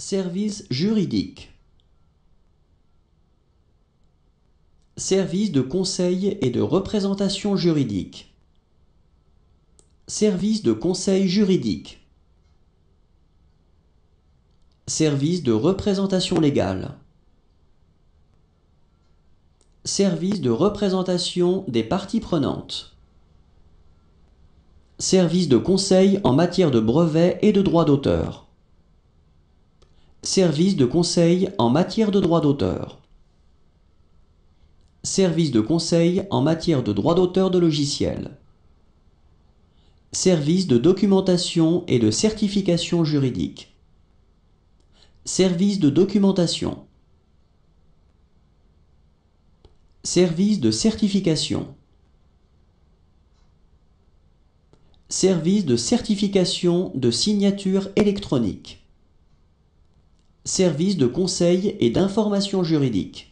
Service juridique. Service de conseil et de représentation juridique. Service de conseil juridique. Service de représentation légale. Service de représentation des parties prenantes. Service de conseil en matière de brevets et de droits d'auteur. Service de conseil en matière de droit d'auteur. Service de conseil en matière de droit d'auteur de logiciels. Service de documentation et de certification juridique. Service de documentation. Service de certification. Service de certification de signature électronique. Service de conseil et d'information juridique